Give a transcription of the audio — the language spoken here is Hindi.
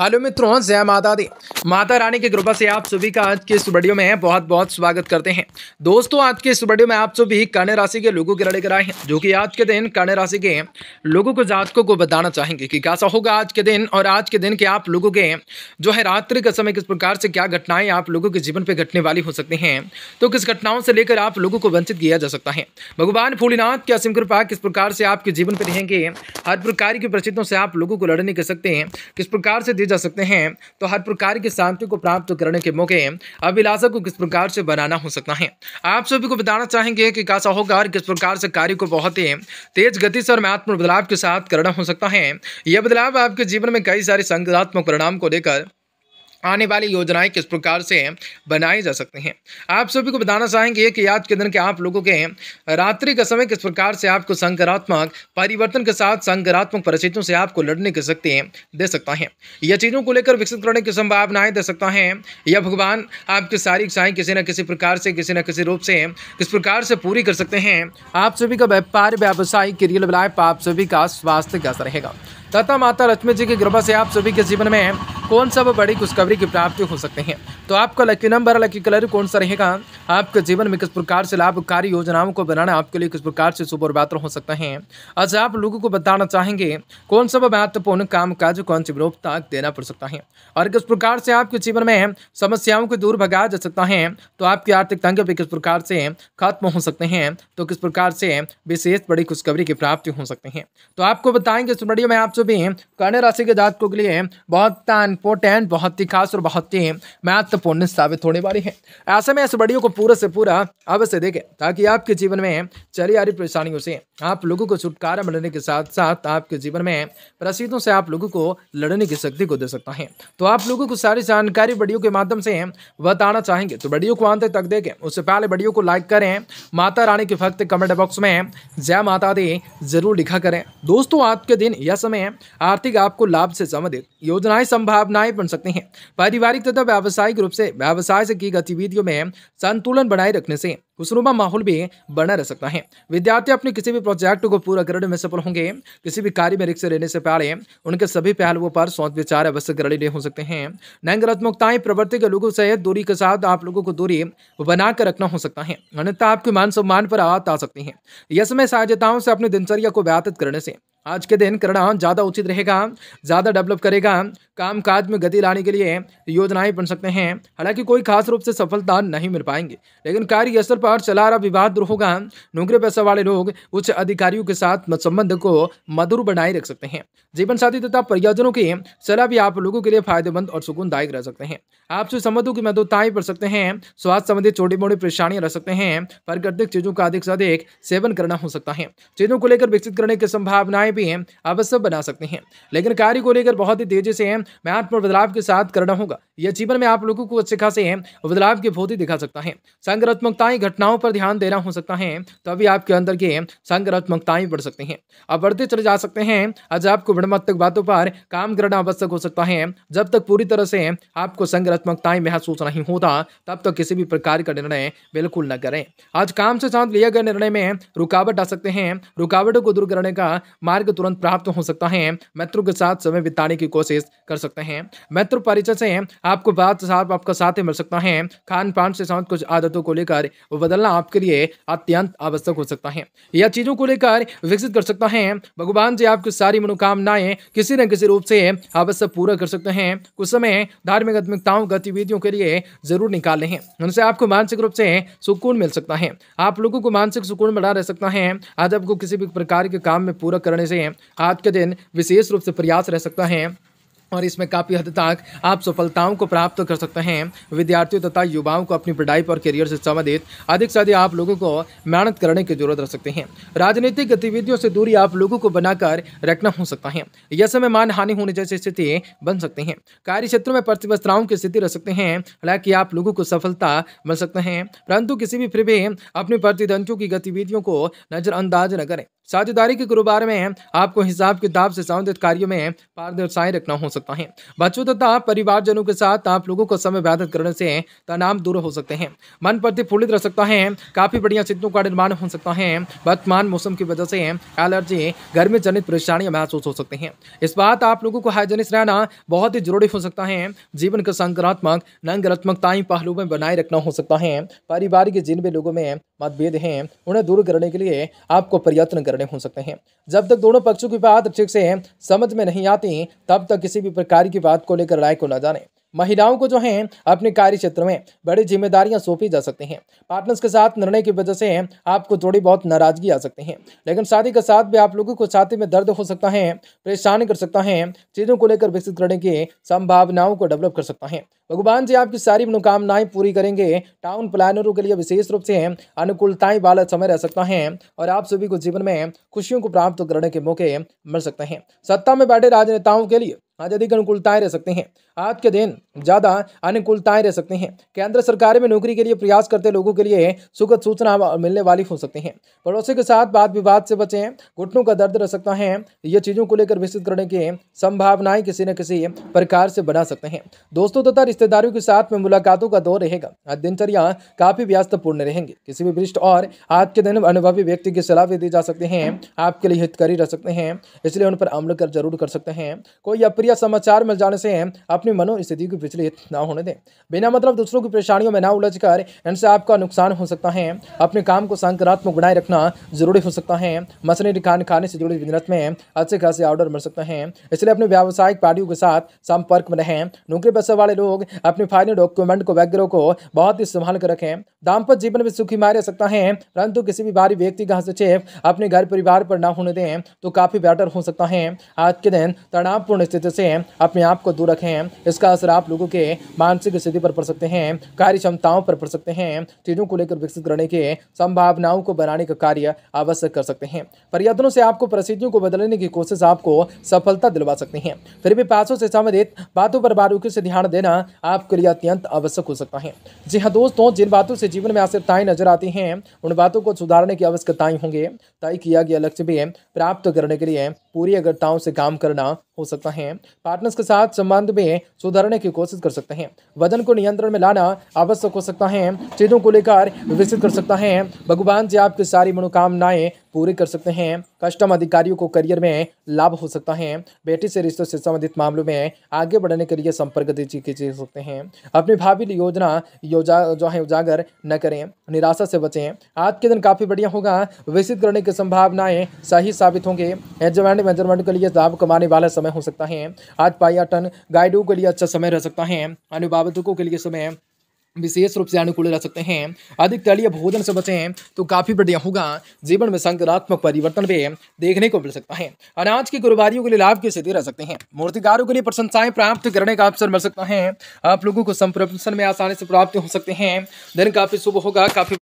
हेलो मित्रों जय माता दी माता रानी की कृपा से आप सभी का आज के इस वीडियो में बहुत बहुत स्वागत करते हैं दोस्तों आज के इस वीडियो में आप सभी कन्या राशि के लोगों के लड़े कराए हैं जो कि आज के दिन कन्या राशि के लोगों को जातकों को बताना चाहेंगे कि कैसा होगा आज के दिन और आज के दिन के आप लोगों के जो है रात्रि के समय किस प्रकार से क्या घटनाएं आप लोगों के जीवन पर घटने वाली हो सकती हैं तो किस घटनाओं से लेकर आप लोगों को वंचित किया जा सकता है भगवान फूलीनाथ की असीम कृपा किस प्रकार से आपके जीवन पर रहेंगे हर प्रकार की परिस्थितियों से आप लोगों को लड़ने कर सकते हैं किस प्रकार से जा सकते हैं तो हर प्रकार की शांति को प्राप्त करने के मौके अभिलाषा को किस प्रकार से बनाना हो सकता है आप सभी को बताना चाहेंगे कि कैसा होगा और किस प्रकार से कार्य को बहुत ही तेज गति से और महत्वपूर्ण बदलाव के साथ करना हो सकता है यह बदलाव आपके जीवन में कई सारे संगात्मक परिणाम को लेकर आने वाली योजनाएं किस प्रकार से बनाई जा सकती हैं आप सभी को बताना चाहेंगे कि आज के दिन के आप लोगों के रात्रि का समय किस प्रकार से आपको संकारात्मक परिवर्तन के साथ संकारात्मक परिस्थितियों से आपको लड़ने की शक्ति दे सकता है यह चीज़ों को लेकर विकसित करने की संभावनाएं दे सकता है यह भगवान आपकी सारी इच्छाएँ किसी न किसी प्रकार से किसी न किसी रूप से किस प्रकार से पूरी कर सकते हैं आप सभी का व्यापार व्यावसायिक रियल लाइफ आप सभी का स्वास्थ्य कैसा रहेगा तथा माता लक्ष्मी जी की कृपा से आप सभी के जीवन में कौन सा बड़ी खुशखबरी की प्राप्ति हो सकते हैं तो आपका लकी नंबर लकी कलर कौन सा रहेगा आपके जीवन में किस प्रकार से लाभकारी योजनाओं को बनाना आपके लिए किस प्रकार से शुभ और बेहतर हो सकते हैं आज आप लोगों को बताना चाहेंगे कौन सब महत्वपूर्ण काम काज कौन सी विरोध देना पड़ सकता है और किस प्रकार से आपके जीवन में समस्याओं को दूर भगाया जा सकता है तो आपकी आर्थिक तंग भी किस प्रकार से खत्म हो सकते हैं तो किस प्रकार से विशेष बड़ी खुशखबरी की प्राप्ति हो सकते हैं तो आपको बताएंगे इस वीडियो में आप सभी कर्ण राशि के जातकों के लिए बहुत इंपोर्टेंट बहुत ही खास और बहुत ही महत्वपूर्ण साबित होने वाली है ऐसे में इस वीडियो को पूरा से पूरा अवश्य देखें ताकि आपके जीवन में चली आ रही परेशानियों से आप लोगों को छुटकारा मिलने के साथ साथ आपके जीवन में प्रसिद्धों से आप लोगों को लड़ने की शक्ति को दे सकता है तो आप लोगों को सारी जानकारी वीडियो के माध्यम से बताना चाहेंगे तो वीडियो को अंत तक देखें उससे पहले वीडियो को लाइक करें माता रानी के भक्त कमेंट बॉक्स में जय माता दी जरूर लिखा करें दोस्तों आज के दिन यह समय आर्थिक आपको लाभ से संबंधित योजनाएं संभावनाएं बन सकते हैं पारिवारिक तथा व्यावसायिक रूप से व्यवसाय से की गतिविधियों में संतुलन बनाए रखने से खुशनुमा माहौल भी बना रह सकता है विद्यार्थी अपने किसी भी प्रोजेक्ट को पूरा करने में सफल होंगे किसी भी कार्य में रिक्स लेने से पहले उनके सभी पहलुओं पर सोच विचार अवश्य गृहणीय हो सकते हैं नकारात्मकताएं प्रवृत्ति के लोगों से दूरी के साथ आप लोगों को दूरी बनाकर रखना हो सकता है अन्यथा आपके मान सम्मान पर आत आ सकते हैं यह समय साझेताओं से अपनी दिनचर्या को व्यतीत करने से आज के दिन करना ज़्यादा उचित रहेगा ज़्यादा डेवलप करेगा काम काज में गति लाने के लिए योजनाएं बन सकते हैं हालांकि कोई खास रूप से सफलता नहीं मिल पाएंगे लेकिन कार्यस्थल पर चला रहा विवाद दूर होगा नौकरी पैसा वाले लोग उच्च अधिकारियों के साथ संबंध को मधुर बनाए रख सकते हैं जीवन साथी तथा परियोजनों की सलाह भी आप लोगों के लिए फायदेमंद और सुकूनदायक रह सकते हैं आपसे संबंधों की मधुताएं पड़ सकते हैं स्वास्थ्य संबंधी छोटी मोटी परेशानियां रह सकते हैं प्राकृतिक चीजों का अधिक से अधिक सेवन करना हो सकता है चीजों को लेकर विकसित करने की संभावनाएं भी हैं आप सब बना सकते हैं लेकिन कार्य को लेकर बहुत ही तेजी से हैं मैं आत्म बदलाव के साथ करना होगा यह जीवन में आप लोगों को अच्छे खासे हैं बदलाव की बहुत ही दिखा सकता है संगरात्मकताएं घटनाओं पर ध्यान देना हो सकता है तो अभी आपके अंदर के संगरात्मकताएं बढ़ सकते हैं आप बढ़ते चले जा सकते हैं आज आपको गुणवत्तक बातों पर काम करना आवश्यक हो सकता है जब तक पूरी तरह से आपको संगरात्मकताएं महसूस नहीं होता तब तक किसी भी प्रकार का निर्णय बिल्कुल न करें आज काम से साथ लिया गया निर्णय में रुकावट आ सकते हैं रुकावटों को दूर करने का मार्ग तुरंत प्राप्त हो सकता है मित्रों के साथ समय बिताने की कोशिश कर सकते हैं मित्र परिचय से आपको बात साफ आपका साथ मिल सकता है खान पान से साथ कुछ आदतों को लेकर बदलना आपके लिए अत्यंत आवश्यक हो सकता है यह चीजों को लेकर विकसित कर सकता है भगवान जी आपकी सारी मनोकामनाएं किसी न किसी रूप से अवश्य पूरा कर सकते हैं कुछ समय धार्मिक आत्मिकताओं गतिविधियों के लिए जरूर निकाल रहे उनसे आपको मानसिक रूप से सुकून मिल सकता है आप लोगों को मानसिक सुकून बना रह सकता है आज आपको किसी भी प्रकार के काम में पूरा करने से आज के दिन विशेष रूप से प्रयास रह सकता है और इसमें काफ़ी हद तक आप सफलताओं को प्राप्त कर सकते हैं विद्यार्थियों तथा युवाओं को अपनी पढ़ाई पर करियर से संबंधित अधिक से अधिक आप लोगों को मेहनत करने की जरूरत रख सकते हैं राजनीतिक गतिविधियों से दूरी आप लोगों को बनाकर रखना हो सकता है यह समय मान हानि होने जैसी स्थिति बन सकती है कार्य क्षेत्रों में प्रतिवस्त्राओं की स्थिति रह सकते हैं हालांकि आप लोगों को सफलता मिल सकते हैं परंतु किसी भी फिर भी अपने प्रतिद्वंदियों की गतिविधियों को नजरअंदाज न करें साझेदारी के गुरुवार में आपको हिसाब किताब से संबंधित कार्यों में पारदर्शाएं रखना हो सकता है बच्चों तथा परिवारजनों के साथ आप लोगों को समय व्यतीत करने से तनाव दूर हो सकते हैं मन प्रतिफुल्लित रह सकता है काफी बढ़िया चित्रों का निर्माण हो सकता है वर्तमान मौसम की वजह से एलर्जी गर्मी जनित परेशानियां महसूस हो सकती हैं इस बात आप लोगों को हाइजेनिक रहना बहुत ही जरूरी हो सकता है जीवन का संक्रात्मक नंगरात्मकताई पहलू में बनाए रखना हो सकता है पारिवारिक जिन भी लोगों में मतभेद हैं उन्हें दूर करने के लिए आपको प्रयत्न करने हो सकते हैं जब तक दोनों पक्षों की बात ठीक से समझ में नहीं आती तब तक किसी भी प्रकार की बात को लेकर राय को न जाने महिलाओं को जो है अपने कार्य क्षेत्र में बड़ी जिम्मेदारियां सौंपी जा सकती हैं पार्टनर्स के साथ निर्णय की वजह से आपको थोड़ी बहुत नाराजगी आ सकती है लेकिन शादी के साथ भी आप लोगों को छाती में दर्द हो सकता है परेशान कर सकता है चीज़ों को लेकर विकसित करने की संभावनाओं को डेवलप कर सकता है भगवान जी आपकी सारी मनोकामनाएं पूरी करेंगे टाउन प्लानरों के लिए विशेष रूप से अनुकूलताएं वाला समय रह सकता है और आप सभी को जीवन में खुशियों को प्राप्त करने के मौके मिल सकते हैं सत्ता में बैठे राजनेताओं के लिए अधिक अनुकूलताएं रह सकते हैं आज के दिन ज़्यादा अनुकूलताएं रह सकते हैं केंद्र सरकार में नौकरी के लिए प्रयास करते लोगों के लिए सुखद सूचना मिलने वाली हो सकते हैं पड़ोसी के साथ बात विवाद से बचें घुटनों का दर्द रह सकता है ये चीज़ों को लेकर विकसित करने की संभावनाएं किसी न किसी प्रकार से बना सकते हैं दोस्तों तथा रिश्तेदारों के साथ में मुलाकातों का दौर रहेगा दिनचर्या काफ़ी व्यस्तपूर्ण रहेंगे किसी भी वरिष्ठ और आज के दिन अनुभवी व्यक्ति की सलाह भी दी जा सकते हैं आपके लिए हितकारी रह सकते हैं इसलिए उन पर अमल कर जरूर कर सकते हैं कोई अप्रिय बढ़िया समाचार मिल जाने से अपनी मनोस्थिति को विचलित ना होने दें बिना मतलब दूसरों की परेशानियों में ना उलझ कर इनसे आपका नुकसान हो सकता है अपने काम को सकारात्मक बनाए रखना जरूरी हो सकता है मछली रिकान खाने से जुड़ी बिजनेस में अच्छे खासे ऑर्डर मिल सकते हैं इसलिए अपने व्यावसायिक पार्टियों के साथ संपर्क में रहें नौकरी पैसे वाले लोग अपने फाइनल डॉक्यूमेंट को वगैरह को बहुत ही संभाल कर रखें दाम्पत्य जीवन में सुखी मारे सकता है परंतु किसी भी बाहरी व्यक्ति का हस्तक्षेप अपने घर परिवार पर ना होने दें तो काफी बेटर हो सकता है आज के दिन तनावपूर्ण स्थिति से अपने आप को दूर रखें इसका असर आप लोगों के मानसिक स्थिति पर पड़ सकते हैं कार्य क्षमताओं पर पड़ सकते हैं चीज़ों को लेकर विकसित करने के संभावनाओं को बनाने का कार्य आवश्यक कर सकते हैं प्रयत्नों से आपको परिस्थितियों को बदलने की कोशिश आपको सफलता दिलवा सकते हैं फिर भी पासों से संबंधित बातों पर बारूकी से ध्यान देना आपके लिए अत्यंत आवश्यक हो सकता है जी हाँ दोस्तों जिन बातों से जीवन में आसताएं नजर आती हैं उन बातों को सुधारने की आवश्यकताएं होंगे तय किया गया लक्ष्य भी प्राप्त करने के लिए पूरी अग्रताओं से काम करना हो सकता है पार्टनर्स के साथ संबंध में सुधारने की कोशिश कर सकते हैं वजन को नियंत्रण में लाना आवश्यक हो सकता है चीज़ों को लेकर विकसित कर सकता है भगवान जी आपकी सारी मनोकामनाएं पूरे कर सकते हैं कस्टम अधिकारियों को करियर में लाभ हो सकता है बेटी से रिश्तों से संबंधित मामलों में आगे बढ़ने के लिए संपर्क सकते हैं अपनी भावी योजना योजा जो है उजागर न करें निराशा से बचें आज के दिन काफ़ी बढ़िया होगा विकसित करने की संभावनाएं सही साबित होंगे एजमेंट मेजरमेंट के लिए लाभ कमाने वाला समय हो सकता है आज पाया टन गाइडों के लिए अच्छा समय रह सकता है अनुभावकों के लिए समय विशेष रूप से अनुकूल रह सकते हैं अधिक तलीय भोजन से बचें तो काफ़ी बढ़िया होगा जीवन में संक्रात्मक परिवर्तन भी देखने को मिल सकता है अनाज की गुरुवारियों के लिए लाभ की स्थिति रह सकते हैं मूर्तिकारों के लिए प्रशंसाएं प्राप्त करने का अवसर मिल सकता है आप लोगों को संप्रशन में आसानी से प्राप्त हो सकते हैं दिन काफ़ी शुभ होगा काफ़ी